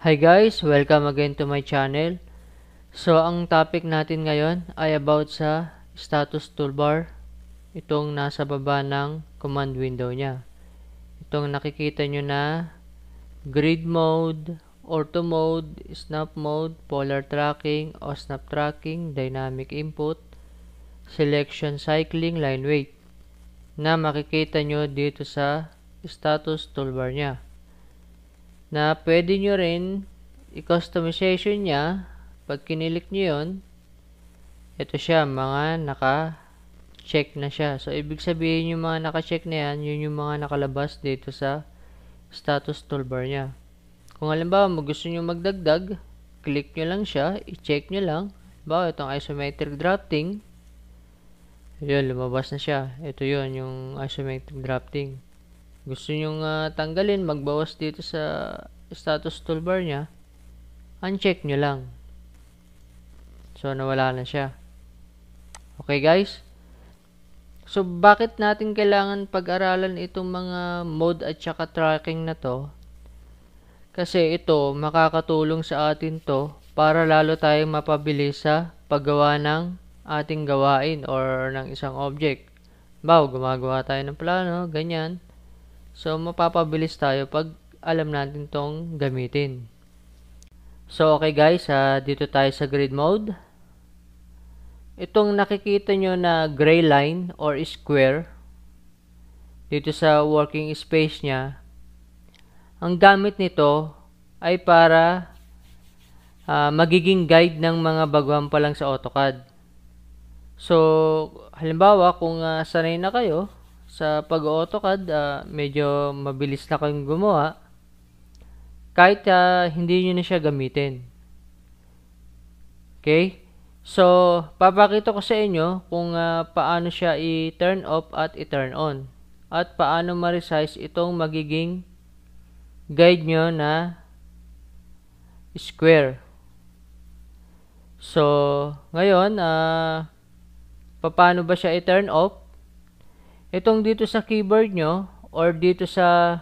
Hi guys! Welcome again to my channel. So, ang topic natin ngayon ay about sa status toolbar. Itong nasa baba ng command window niya. Itong nakikita nyo na grid mode, ortho mode, snap mode, polar tracking, o snap tracking, dynamic input, selection cycling, line weight na makikita nyo dito sa status toolbar niya na pwede nyo rin i-customization niya. Pag kinilik nyo yun, ito siya, mga naka-check na siya. So, ibig sabihin yung mga naka-check na yan, yun yung mga nakalabas dito sa status toolbar niya. Kung halimbawa, gusto nyo magdagdag, click nyo lang siya, i-check nyo lang. Halimbawa, itong isometric drafting, yun, lumabas na siya. Ito yun, yung isometric drafting gusto nyong uh, tanggalin, magbawas dito sa status toolbar niya, uncheck nyo lang. So, nawala na siya. Okay, guys? So, bakit natin kailangan pag-aralan itong mga mode at saka tracking na to? Kasi ito, makakatulong sa atin to para lalo tayong mapabilis sa paggawa ng ating gawain or ng isang object. Baw, gumagawa tayo ng plano, ganyan. So, mapapabilis tayo pag alam natin tong gamitin. So, okay guys, uh, dito tayo sa grid mode. Itong nakikita nyo na gray line or square, dito sa working space niya, ang gamit nito ay para uh, magiging guide ng mga baguhan pa lang sa AutoCAD. So, halimbawa, kung uh, sanay na kayo, sa pag-AutoCAD, uh, medyo mabilis na kayong gumawa. Kahit uh, hindi nyo na siya gamitin. Okay? So, papakita ko sa inyo kung uh, paano siya i-turn off at i-turn on. At paano ma-resize itong magiging guide nyo na square. So, ngayon, uh, paano ba siya i-turn off? Itong dito sa keyboard nyo or dito sa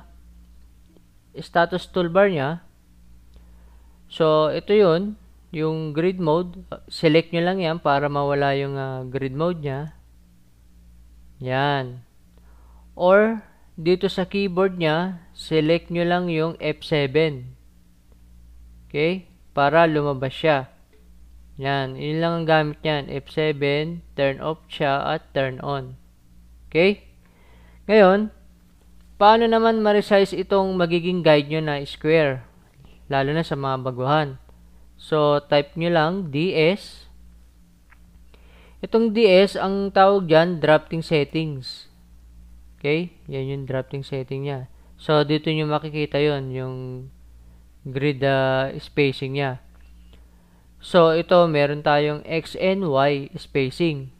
status toolbar niya. So, ito yun, yung grid mode. Select nyo lang yan para mawala yung uh, grid mode niya. Yan. Or, dito sa keyboard niya, select nyo lang yung F7. Okay? Para lumabas siya. Yan. Yun lang ang gamit niyan. F7, turn off siya at turn on. Okay? Ngayon, paano naman ma-resize itong magiging guide nyo na square? Lalo na sa mga baguhan. So, type nyo lang DS. Itong DS, ang tawag dyan, drafting settings. Okay? Yan yung drafting setting niya. So, dito nyo makikita yon yung grid uh, spacing niya. So, ito, meron tayong X and Y spacing.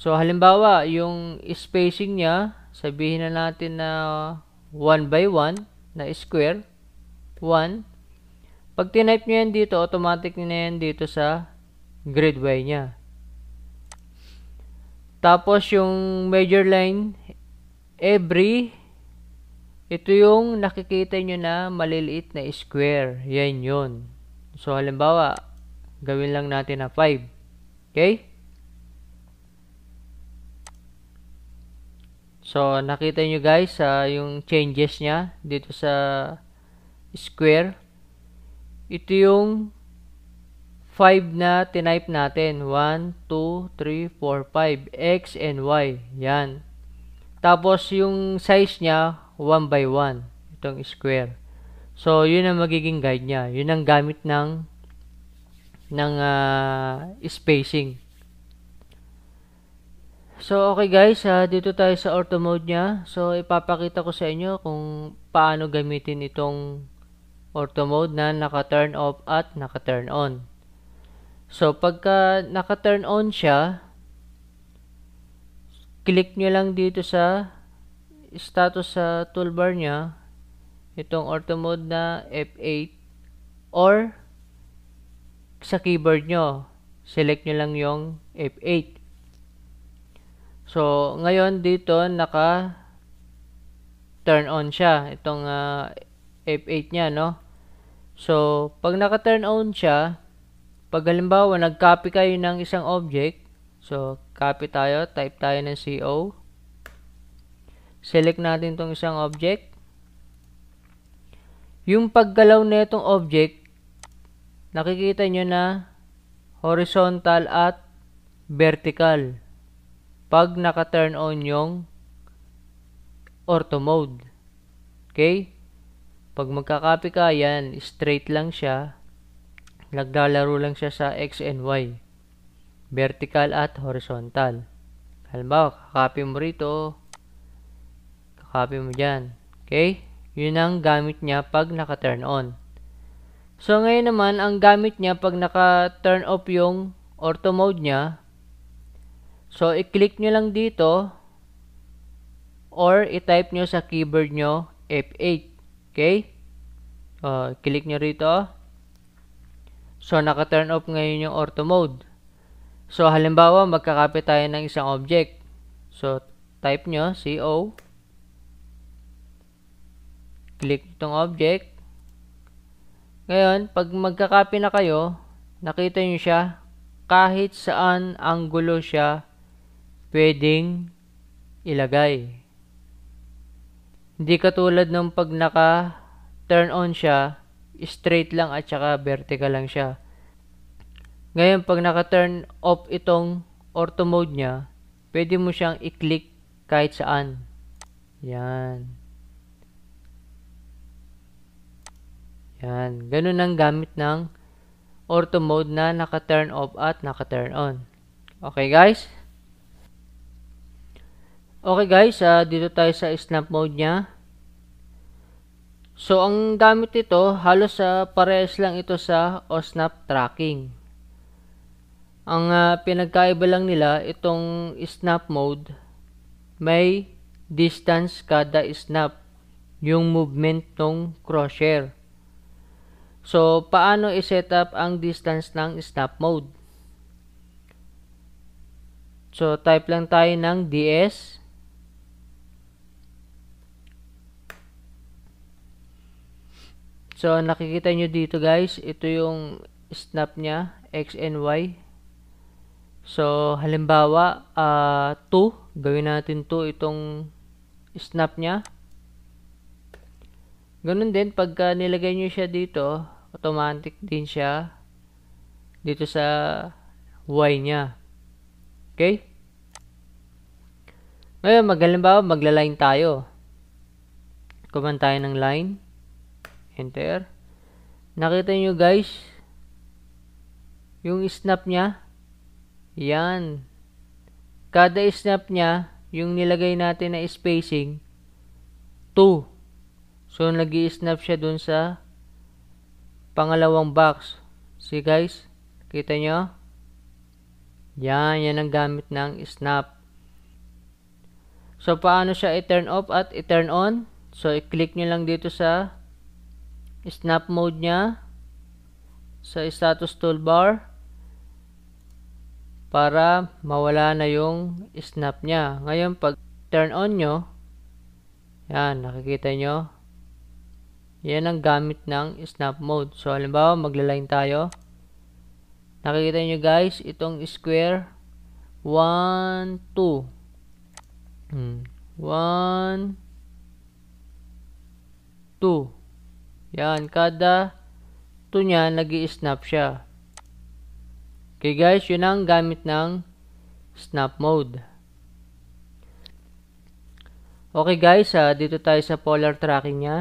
So, halimbawa, yung spacing niya, sabihin na natin na 1 by 1 na square, 1. Pag tinype nyo yan dito, automatic na yan dito sa gridway niya. Tapos, yung major line, every, ito yung nakikita nyo na maliliit na square. Yan yun. So, halimbawa, gawin lang natin na 5. Okay? So, nakita nyo guys, uh, yung changes niya dito sa square. Ito yung 5 na tinype natin. 1, 2, 3, 4, 5. X and Y. Yan. Tapos, yung size niya, 1 by 1. Itong square. So, yun ang magiging guide niya. Yun ang gamit ng ng uh, spacing. So, okay guys, uh, dito tayo sa auto mode niya. So, ipapakita ko sa inyo kung paano gamitin itong auto mode na naka-turn off at naka-turn on. So, pagka naka-turn on siya, click niyo lang dito sa status sa toolbar niya, itong auto mode na F8 or sa keyboard nyo, select nyo lang yung F8. So, ngayon dito naka turn on siya itong uh, ah, F8 niya, no? So, pag naka-turn on siya, pag halimbawa nag-copy kayo ng isang object, so copy tayo, type tayo ng CO. Select natin itong isang object. Yung paggalaw nitong object, nakikita niyo na horizontal at vertical pag naka-turn on yung ortho mode. Okay? Pag magka-copy ka, yan, straight lang siya. Naglalaro lang siya sa X and Y. Vertical at horizontal. Halimbawa, kakapi mo rito. Kakapi mo dyan. Okay? Yun ang gamit niya pag naka-turn on. So, ngayon naman, ang gamit niya pag naka-turn off yung ortho mode niya, So, i-click nyo lang dito or i-type nyo sa keyboard nyo F8. Okay? Uh, click nyo rito. So, naka-turn off ngayon yung auto mode. So, halimbawa, magkakapit tayo ng isang object. So, type nyo CO. Click itong object. Ngayon, pag magkakapit na kayo, nakita nyo siya kahit saan ang gulo siya pwedeng ilagay. Hindi katulad ng pag naka turn on siya, straight lang at saka vertical lang siya. Ngayon, pag naka-turn off itong auto mode niya, pwede mo siyang i-click kahit saan. Yan. Yan. Ganun ang gamit ng auto mode na naka-turn off at naka-turn on. Okay guys, Okay guys, uh, dito tayo sa snap mode niya. So, ang gamit nito, halos uh, parehas lang ito sa OSNAP tracking. Ang uh, pinagkaiba lang nila, itong snap mode, may distance kada snap, yung movement ng crosshair. So, paano i-set up ang distance ng snap mode? So, type lang tayo ng DS So, nakikita nyo dito guys, ito yung snap niya, x and y. So, halimbawa, uh, ah, 2, gawin natin 2 itong snap niya. Ganun din, pagka nilagay nyo siya dito, automatic din siya dito sa y niya. Okay? Ngayon, maghalimbawa, magla-line tayo. Kuman tayo ng line. Enter. Nakita nyo guys, yung snap niya, yan. Kada snap niya, yung nilagay natin na spacing, 2. So, nag snap siya dun sa pangalawang box. See guys? Kita nyo? Yan, yan ang gamit ng snap. So, paano siya i-turn off at i-turn on? So, i-click nyo lang dito sa snap mode niya sa status toolbar para mawala na yung snap niya. Ngayon, pag turn on nyo, yan, nakikita nyo, yan ang gamit ng snap mode. So, halimbawa, maglaline tayo. Nakikita nyo guys, itong square, 1, 2. Hmm. 1, 2. Yan, kada to niya, nag snap siya. Okay guys, yun ang gamit ng snap mode. Okay guys, ah, dito tayo sa polar tracking niya.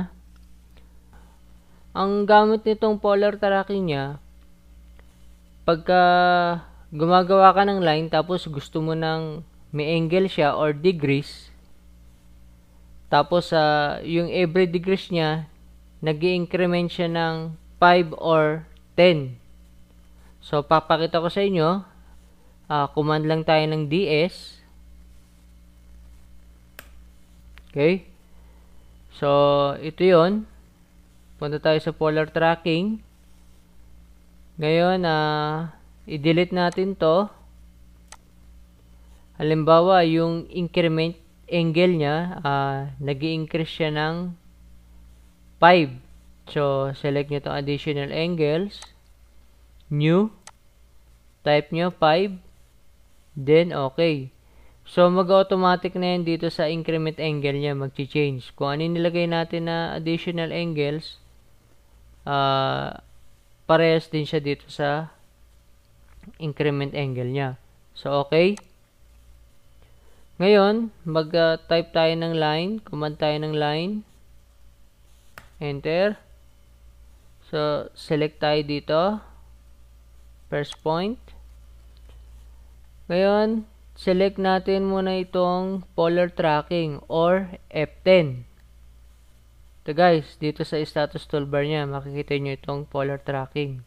Ang gamit nitong polar tracking niya, pagka gumagawa ka ng line tapos gusto mo ng may angle siya or degrees, tapos uh, yung every degrees niya, nag increment siya ng 5 or 10. So, papakita ko sa inyo. Uh, command lang tayo ng ds. Okay. So, ito yon Punta tayo sa polar tracking. Ngayon, uh, i-delete natin to. Halimbawa, yung increment angle niya, uh, ah, nag increase siya ng 5. So, select nyo itong additional angles. New. Type nyo 5. Then, okay. So, mag-automatic na yan dito sa increment angle niya. Mag-change. Kung ano nilagay natin na additional angles, uh, parehas din siya dito sa increment angle niya. So, okay. Ngayon, mag-type ah, tayo ng line. Command tayo ng line enter so select tayo dito first point ngayon select natin muna itong polar tracking or F10 so guys dito sa status toolbar niya makikita nyo itong polar tracking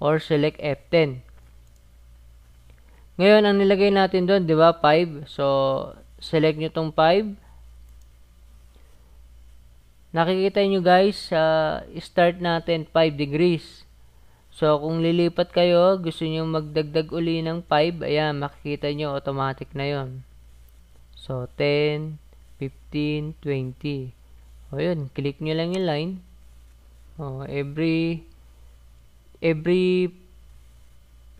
or select F10 ngayon ang nilagay natin doon di ba 5 so select nyo itong 5 Nakikita nyo guys, uh, start natin 5 degrees. So, kung lilipat kayo, gusto nyo magdagdag uli ng 5, ayan, makikita nyo, automatic na yon So, 10, 15, 20. O, yun, click nyo lang yung line. O, every, every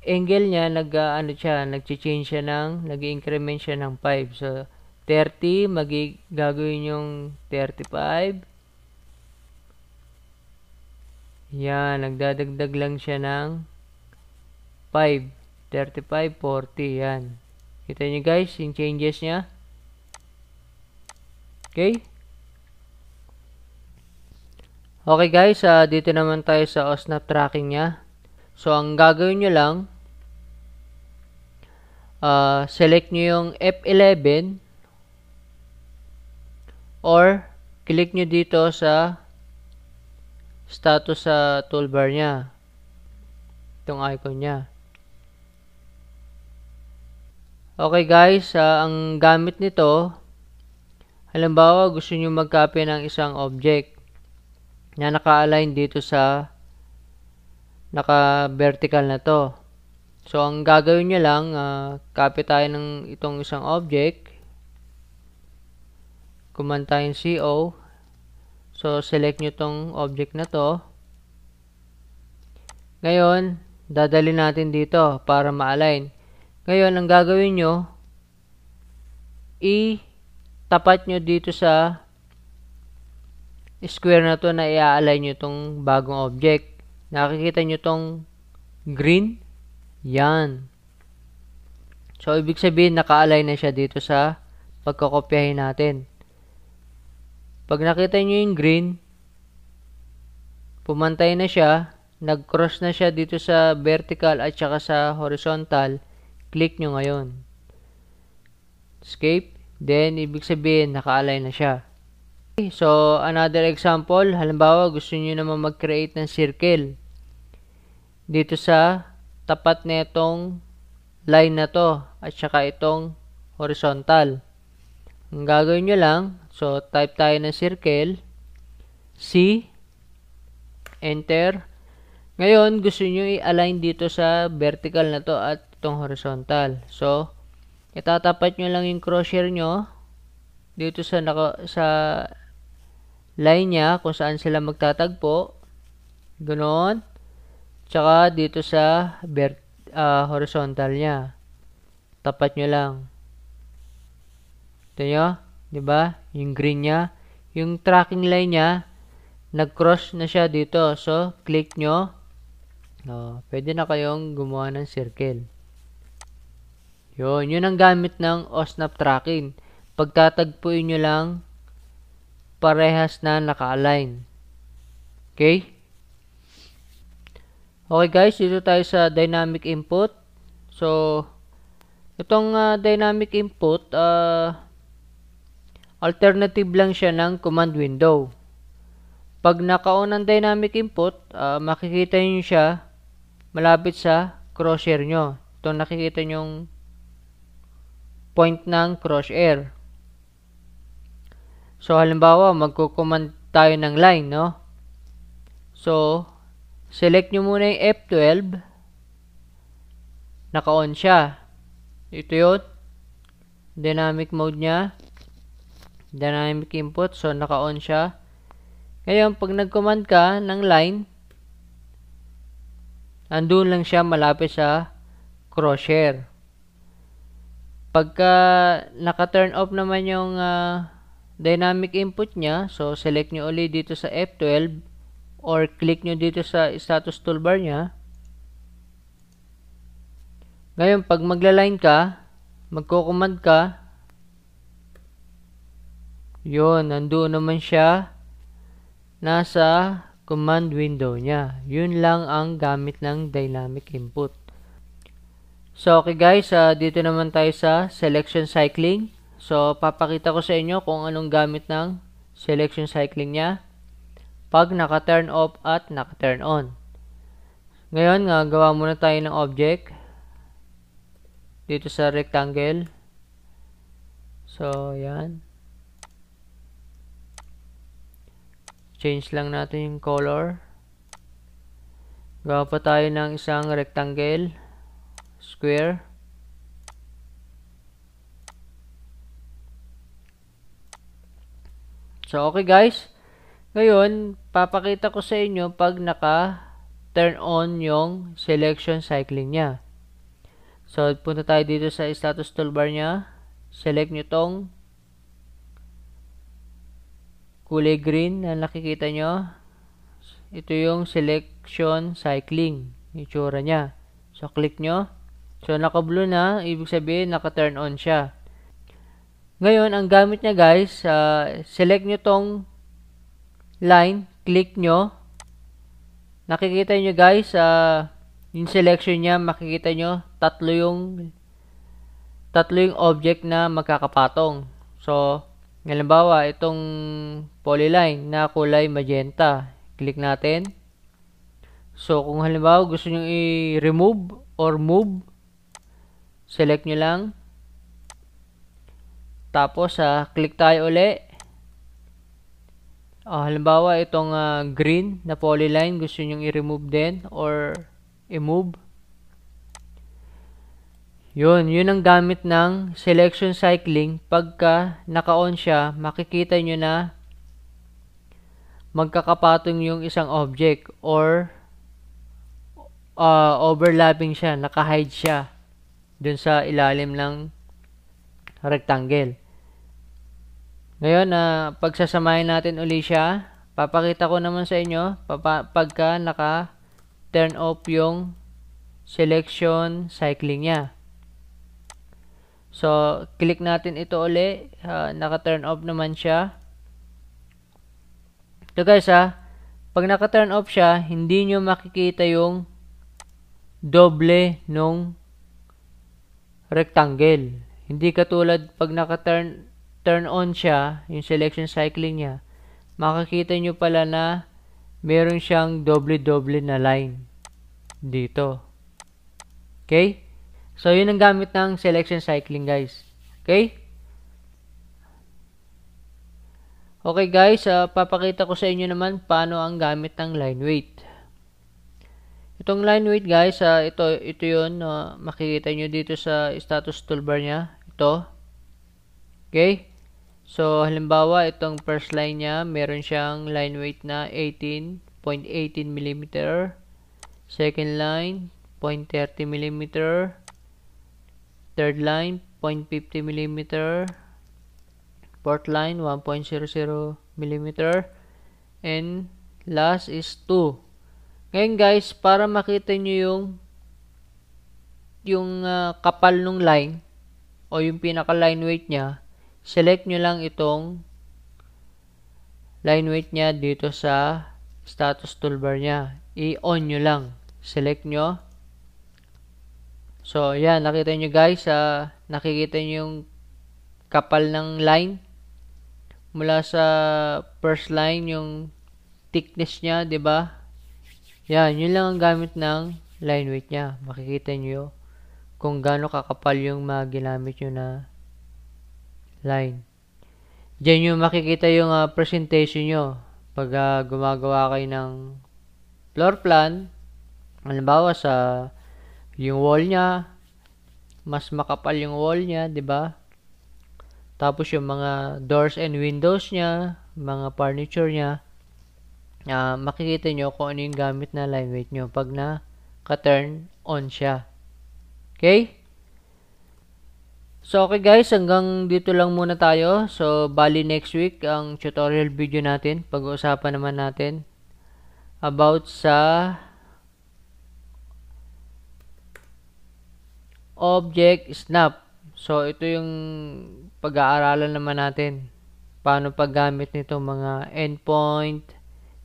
angle niya, nag, uh, ano siya, nag-change siya ng, nag-increment siya ng 5. So, 30, magigagawin yung 35. Yan, nagdadagdag lang siya ng 5. 35, 40. Yan. Kita nyo guys, yung changes niya. Okay? Okay guys, uh, dito naman tayo sa OSNAP tracking niya. So, ang gagawin nyo lang, uh, select nyo yung F11 or click nyo dito sa status sa toolbar niya. Itong icon niya. Okay guys, uh, ang gamit nito, halimbawa gusto nyo mag-copy ng isang object na naka-align dito sa naka-vertical na to. So, ang gagawin nyo lang, uh, copy tayo ng itong isang object, kumantayin CO, So, select nyo tong object na to. Ngayon, dadali natin dito para ma-align. Ngayon, ang gagawin nyo, i-tapat nyo dito sa square na to na i-align nyo tong bagong object. Nakikita nyo tong green? Yan. So, ibig sabihin, naka-align na siya dito sa pagkakopyahin natin. Pag nakita nyo yung green, pumantay na siya, nag-cross na siya dito sa vertical at saka sa horizontal, click nyo ngayon. Escape, then ibig sabihin naka-align na siya. Okay, so, another example, halimbawa gusto nyo naman mag-create ng circle dito sa tapat na itong line na to at saka itong horizontal. Ang gagawin nyo lang, So, type tayo ng circle. C. Enter. Ngayon, gusto nyo i-align dito sa vertical na to at itong horizontal. So, itatapat nyo lang yung crosshair nyo dito sa, naka, sa line niya kung saan sila magtatagpo. Ganon. Tsaka dito sa vert, uh, ah, horizontal niya. Tapat nyo lang. Ito nyo. 'Di ba? Yung green niya, yung tracking line niya, nag-cross na siya dito. So, click nyo. No, pwede na kayong gumawa ng circle. 'Yon, yun ang gamit ng OSNAP tracking. Pagtatagpuin nyo lang parehas na naka-align. Okay? Okay guys, dito tayo sa dynamic input. So, itong uh, dynamic input, uh, alternative lang siya ng command window. Pag naka-on ang dynamic input, uh, makikita niyo siya malapit sa crosshair nyo. Ito nakikita yung point ng crosshair. So, halimbawa, magkukuman tayo ng line, no? So, select nyo muna yung F12. Naka-on siya. Ito yun. Dynamic mode niya dynamic input. So, naka-on siya. Ngayon, pag nag-command ka ng line, andun lang siya malapit sa crosshair. Pagka naka-turn off naman yung uh, dynamic input niya, so select nyo ulit dito sa F12 or click nyo dito sa status toolbar niya. Ngayon, pag magla-line ka, magko-command ka, yun, nandoon naman siya nasa command window niya. Yun lang ang gamit ng dynamic input. So, okay guys, uh, dito naman tayo sa selection cycling. So, papakita ko sa inyo kung anong gamit ng selection cycling niya pag naka-turn off at naka-turn on. Ngayon, nga, gawa muna tayo ng object dito sa rectangle. So, yan. Change lang natin yung color. Gawa pa tayo ng isang rectangle, square. So, okay guys. Ngayon, papakita ko sa inyo pag naka-turn on yung selection cycling niya. So, punta tayo dito sa status toolbar niya. Select nyo tong kulay green na nakikita nyo, ito yung selection cycling, yung tsura niya. So, click nyo. So, naka-blue na, ibig sabihin naka-turn on siya. Ngayon, ang gamit niya guys, uh, select nyo tong line, click nyo. Nakikita nyo guys, uh, yung selection niya, makikita nyo, tatlo yung tatlo yung object na magkakapatong. So, Halimbawa, itong polyline na kulay magenta. Click natin. So, kung halimbawa gusto nyo i-remove or move, select nyo lang. Tapos, ah, click tayo uli. Ah, halimbawa, itong ah, green na polyline, gusto nyo i-remove din or i-move. Yun, yun ang gamit ng selection cycling. Pagka naka-on siya, makikita nyo na magkakapatong yung isang object or uh, overlapping siya, naka-hide siya dun sa ilalim ng rectangle. Ngayon, uh, pagsasamahin natin uli siya. Papakita ko naman sa inyo pagka naka-turn off yung selection cycling niya. So, click natin ito uli. Uh, naka-turn off naman siya. So guys ha, pag naka-turn off siya, hindi nyo makikita yung doble nung rectangle. Hindi katulad pag naka-turn turn on siya, yung selection cycling niya, makikita nyo pala na meron siyang doble-doble na line dito. Okay? So, yun ang gamit ng selection cycling, guys. Okay? Okay, guys. Uh, papakita ko sa inyo naman paano ang gamit ng line weight. Itong line weight, guys, uh, ito, ito yun. Uh, makikita nyo dito sa status toolbar niya. Ito. Okay? So, halimbawa, itong first line niya, meron siyang line weight na 18.18 mm. Second line, 0.30 mm third line 0.50 mm fourth line 1.00 mm and last is 2 ngayon guys para makita nyo yung yung uh, kapal ng line o yung pinaka line weight nya select nyo lang itong line weight nya dito sa status toolbar nya i-on nyo lang select nyo So, ayan, nakita nyo guys, uh, nakikita nyo yung kapal ng line. Mula sa first line, yung thickness niya, ba diba? Yan, yun lang ang gamit ng line weight niya. Makikita nyo kung gaano kakapal yung mga ginamit nyo na line. Diyan yung makikita yung uh, presentation nyo pag uh, gumagawa kayo ng floor plan. Halimbawa sa yung wall niya, mas makapal yung wall niya, 'di ba? Tapos yung mga doors and windows niya, mga furniture niya, uh, makikita niyo kung ano yung gamit na line weight niyo pag na ka-turn on siya. Okay? So, okay guys, hanggang dito lang muna tayo. So, bali next week ang tutorial video natin. Pag-uusapan naman natin about sa object, snap. So, ito yung pag-aaralan naman natin. Paano paggamit nito mga endpoint,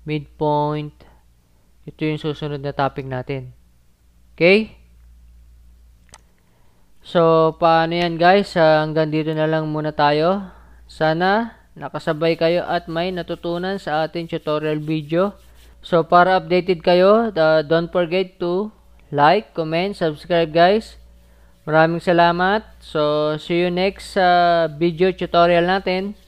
midpoint. Ito yung susunod na topic natin. Okay? So, paano yan guys? Ah, hanggang dito na lang muna tayo. Sana nakasabay kayo at may natutunan sa ating tutorial video. So, para updated kayo, uh, don't forget to like, comment, subscribe guys. Maraming salamat. So, see you next sa uh, video tutorial natin.